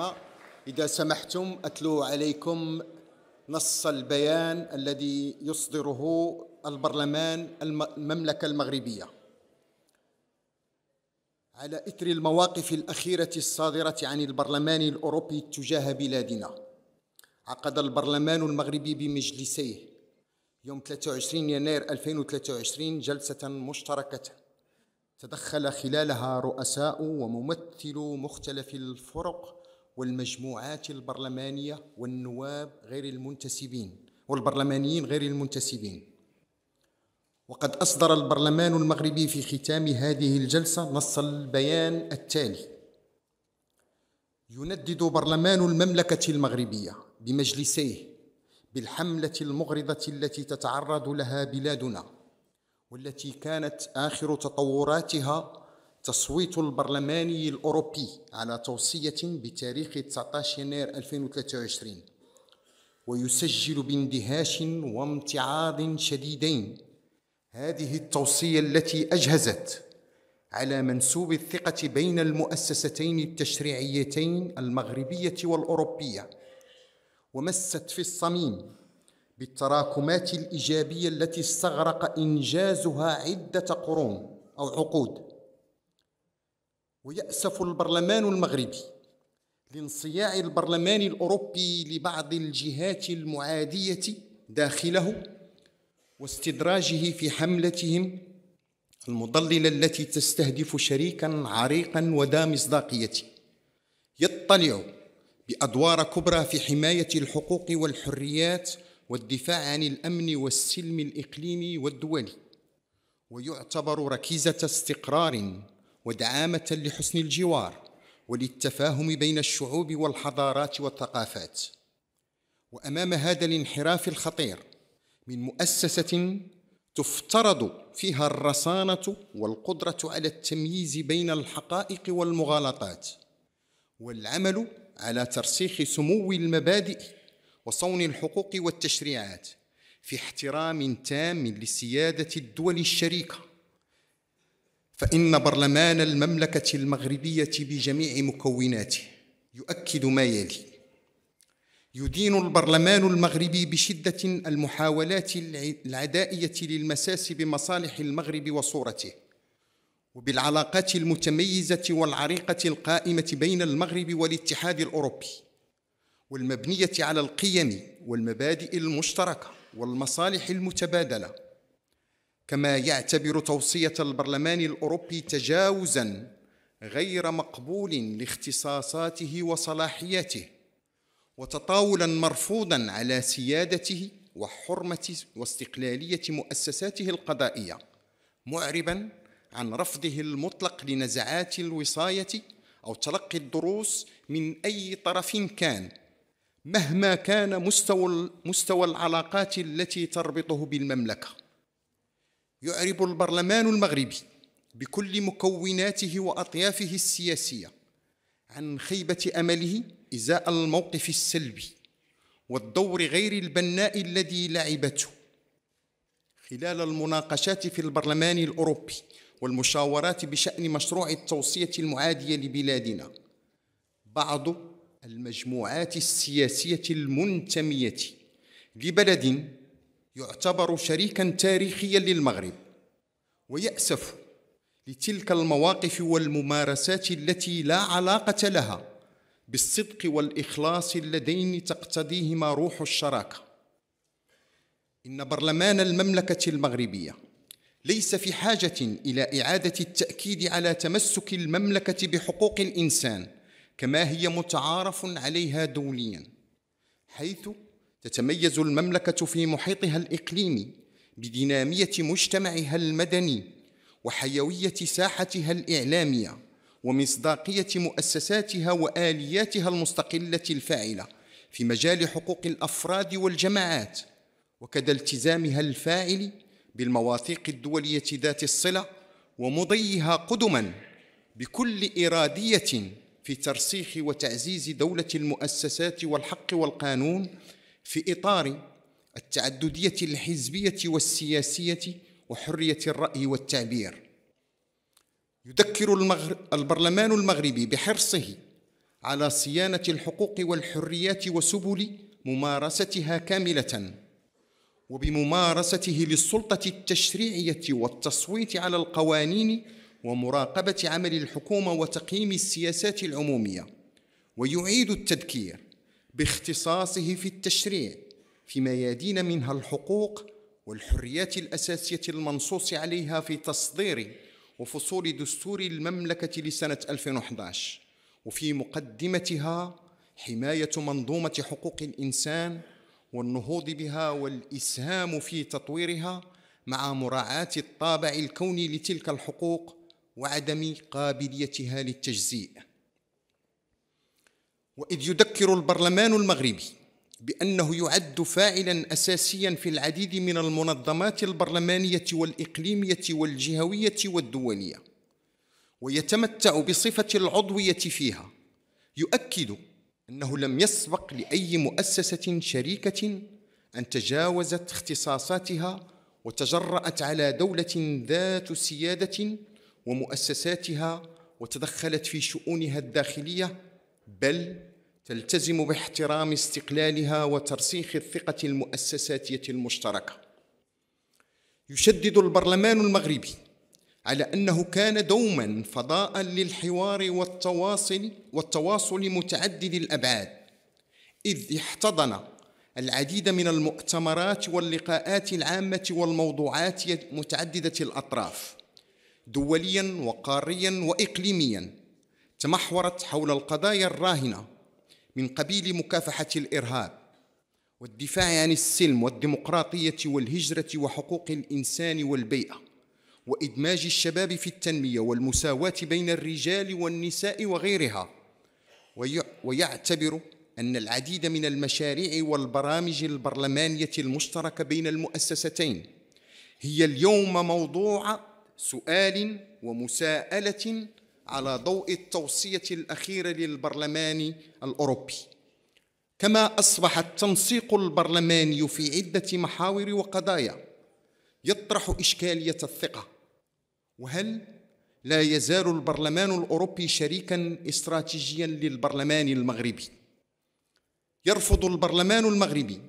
الحكمة إذا سمحتم أتلو عليكم نص البيان الذي يصدره البرلمان المملكة المغربية على إثر المواقف الأخيرة الصادرة عن البرلمان الأوروبي تجاه بلادنا عقد البرلمان المغربي بمجلسيه يوم 23 يناير 2023 جلسة مشتركة تدخل خلالها رؤساء وممثلو مختلف الفرق والمجموعات البرلمانية والنواب غير المنتسبين والبرلمانيين غير المنتسبين وقد أصدر البرلمان المغربي في ختام هذه الجلسة نص البيان التالي يندد برلمان المملكة المغربية بمجلسيه بالحملة المغرضة التي تتعرض لها بلادنا والتي كانت آخر تطوراتها تصويت البرلماني الأوروبي على توصية بتاريخ 19 يناير 2023 ويسجل باندهاش وامتعاض شديدين هذه التوصية التي أجهزت على منسوب الثقة بين المؤسستين التشريعيتين المغربية والأوروبية ومست في الصميم بالتراكمات الإيجابية التي استغرق إنجازها عدة قرون أو عقود ويأسف البرلمان المغربي لانصياع البرلمان الأوروبي لبعض الجهات المعادية داخله واستدراجه في حملتهم المضللة التي تستهدف شريكا عريقا وذا مصداقية يطلع بأدوار كبرى في حماية الحقوق والحريات والدفاع عن الأمن والسلم الإقليمي والدولي ويعتبر ركيزة استقرار ودعامة لحسن الجوار وللتفاهم بين الشعوب والحضارات والثقافات وأمام هذا الانحراف الخطير من مؤسسة تفترض فيها الرصانة والقدرة على التمييز بين الحقائق والمغالطات والعمل على ترسيخ سمو المبادئ وصون الحقوق والتشريعات في احترام تام لسيادة الدول الشريكه فإن برلمان المملكة المغربية بجميع مكوناته يؤكد ما يلي يدين البرلمان المغربي بشدة المحاولات العدائية للمساس بمصالح المغرب وصورته وبالعلاقات المتميزة والعريقة القائمة بين المغرب والاتحاد الأوروبي والمبنية على القيم والمبادئ المشتركة والمصالح المتبادلة كما يعتبر توصية البرلمان الأوروبي تجاوزا غير مقبول لاختصاصاته وصلاحياته وتطاولا مرفوضا على سيادته وحرمة واستقلالية مؤسساته القضائية معربا عن رفضه المطلق لنزعات الوصاية أو تلقي الدروس من أي طرف كان مهما كان مستوى العلاقات التي تربطه بالمملكه يعرب البرلمان المغربي بكل مكوناته واطيافه السياسيه عن خيبه امله ازاء الموقف السلبي والدور غير البناء الذي لعبته خلال المناقشات في البرلمان الاوروبي والمشاورات بشان مشروع التوصيه المعاديه لبلادنا بعض المجموعات السياسيه المنتميه لبلد يعتبر شريكا تاريخيا للمغرب ويأسف لتلك المواقف والممارسات التي لا علاقة لها بالصدق والإخلاص اللذين تقتضيهما روح الشراكة إن برلمان المملكة المغربية ليس في حاجة إلى إعادة التأكيد على تمسك المملكة بحقوق الإنسان كما هي متعارف عليها دوليا حيث تتميز المملكة في محيطها الإقليمي بدينامية مجتمعها المدني وحيوية ساحتها الإعلامية ومصداقية مؤسساتها وآلياتها المستقلة الفاعلة في مجال حقوق الأفراد والجماعات وكذا التزامها الفاعل بالمواثيق الدولية ذات الصلة ومضيها قدما بكل إرادية في ترسيخ وتعزيز دولة المؤسسات والحق والقانون في إطار التعددية الحزبية والسياسية وحرية الرأي والتعبير يذكر المغرب البرلمان المغربي بحرصه على صيانة الحقوق والحريات وسبل ممارستها كاملة وبممارسته للسلطة التشريعية والتصويت على القوانين ومراقبة عمل الحكومة وتقييم السياسات العمومية ويعيد التذكير باختصاصه في التشريع في ميادين منها الحقوق والحريات الأساسية المنصوص عليها في تصدير وفصول دستور المملكة لسنة 2011 وفي مقدمتها حماية منظومة حقوق الإنسان والنهوض بها والإسهام في تطويرها مع مراعاة الطابع الكوني لتلك الحقوق وعدم قابليتها للتجزئة وإذ يذكر البرلمان المغربي بأنه يعد فاعلا أساسيا في العديد من المنظمات البرلمانية والإقليمية والجهوية والدولية ويتمتع بصفة العضوية فيها يؤكد أنه لم يسبق لأي مؤسسة شريكة أن تجاوزت اختصاصاتها وتجرأت على دولة ذات سيادة ومؤسساتها وتدخلت في شؤونها الداخلية بل تلتزم باحترام استقلالها وترسيخ الثقة المؤسساتية المشتركة يشدد البرلمان المغربي على أنه كان دوما فضاء للحوار والتواصل والتواصل متعدد الأبعاد إذ احتضن العديد من المؤتمرات واللقاءات العامة والموضوعات متعددة الأطراف دوليا وقاريا وإقليميا تمحورت حول القضايا الراهنة من قبيل مكافحة الإرهاب والدفاع عن السلم والديمقراطية والهجرة وحقوق الإنسان والبيئة وإدماج الشباب في التنمية والمساواة بين الرجال والنساء وغيرها ويعتبر أن العديد من المشاريع والبرامج البرلمانية المشتركة بين المؤسستين هي اليوم موضوع سؤال ومساءلة على ضوء التوصية الأخيرة للبرلمان الأوروبي كما أصبح التنسيق البرلماني في عدة محاور وقضايا يطرح إشكالية الثقة وهل لا يزال البرلمان الأوروبي شريكا استراتيجيا للبرلمان المغربي يرفض البرلمان المغربي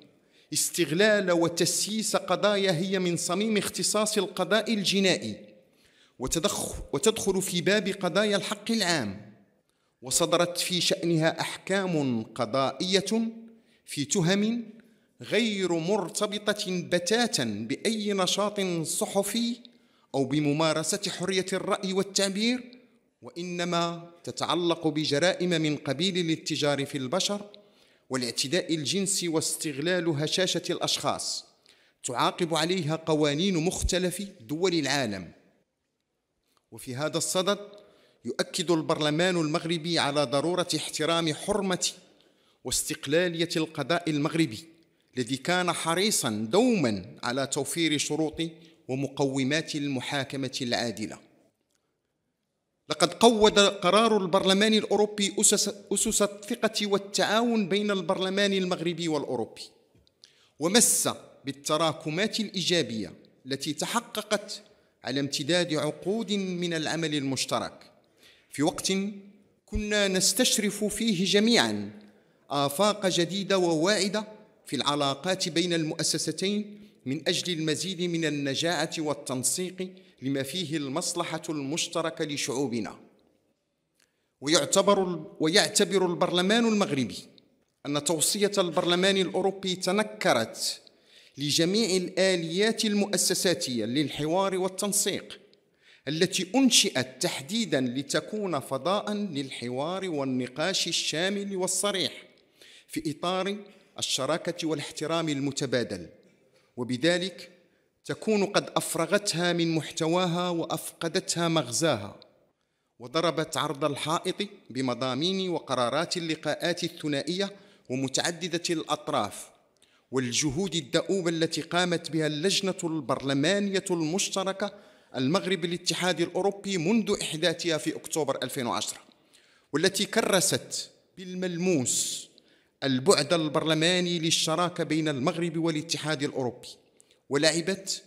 استغلال وتسييس قضايا هي من صميم اختصاص القضاء الجنائي وتدخل في باب قضايا الحق العام وصدرت في شأنها أحكام قضائية في تهم غير مرتبطة بتاتا بأي نشاط صحفي أو بممارسة حرية الرأي والتعبير وإنما تتعلق بجرائم من قبيل الاتجار في البشر والاعتداء الجنسي واستغلال هشاشة الأشخاص تعاقب عليها قوانين مختلف دول العالم وفي هذا الصدد يؤكد البرلمان المغربي على ضروره احترام حرمه واستقلاليه القضاء المغربي الذي كان حريصا دوما على توفير شروط ومقومات المحاكمه العادله لقد قوض قرار البرلمان الاوروبي اسس, أسس الثقه والتعاون بين البرلمان المغربي والاوروبي ومس بالتراكمات الايجابيه التي تحققت على امتداد عقود من العمل المشترك في وقت كنا نستشرف فيه جميعا آفاق جديدة وواعدة في العلاقات بين المؤسستين من أجل المزيد من النجاعة والتنسيق لما فيه المصلحة المشتركة لشعوبنا ويعتبر, ويعتبر البرلمان المغربي أن توصية البرلمان الأوروبي تنكرت لجميع الآليات المؤسساتية للحوار والتنسيق التي أنشئت تحديدا لتكون فضاء للحوار والنقاش الشامل والصريح في إطار الشراكة والاحترام المتبادل وبذلك تكون قد أفرغتها من محتواها وأفقدتها مغزاها وضربت عرض الحائط بمضامين وقرارات اللقاءات الثنائية ومتعددة الأطراف والجهود الدؤوبة التي قامت بها اللجنة البرلمانية المشتركة المغرب الاتحاد الأوروبي منذ إحداثها في أكتوبر 2010 والتي كرست بالملموس البعد البرلماني للشراكة بين المغرب والاتحاد الأوروبي ولعبت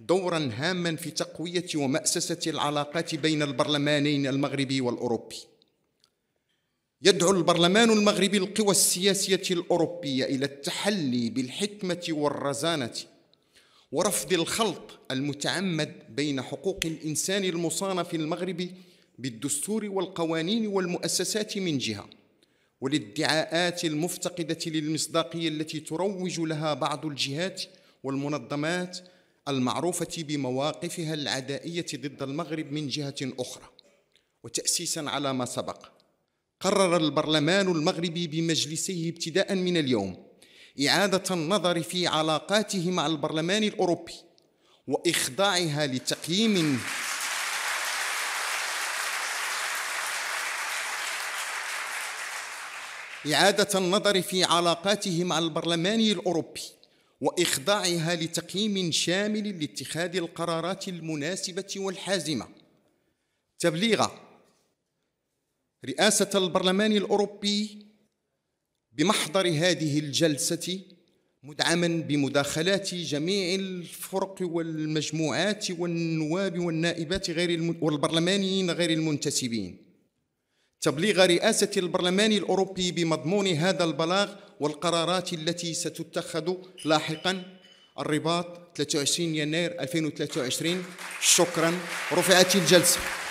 دورا هاما في تقوية ومأسسة العلاقات بين البرلمانين المغربي والأوروبي يدعو البرلمان المغربي القوى السياسية الأوروبية إلى التحلي بالحكمة والرزانة ورفض الخلط المتعمد بين حقوق الإنسان المصانف المغربي بالدستور والقوانين والمؤسسات من جهة والادعاءات المفتقدة للمصداقية التي تروج لها بعض الجهات والمنظمات المعروفة بمواقفها العدائية ضد المغرب من جهة أخرى وتأسيسا على ما سبق قرر البرلمان المغربي بمجلسه ابتداء من اليوم إعادة النظر في علاقاته مع البرلمان الأوروبي وإخضاعها لتقييم إعادة النظر في علاقاته مع البرلمان الأوروبي وإخضاعها لتقييم شامل لاتخاذ القرارات المناسبة والحازمة تبليغة رئاسة البرلمان الأوروبي بمحضر هذه الجلسة مدعما بمداخلات جميع الفرق والمجموعات والنواب والنائبات غير الم... والبرلمانيين غير المنتسبين تبليغ رئاسة البرلمان الأوروبي بمضمون هذا البلاغ والقرارات التي ستتخذ لاحقا الرباط 23 يناير 2023 شكرا رفعت الجلسة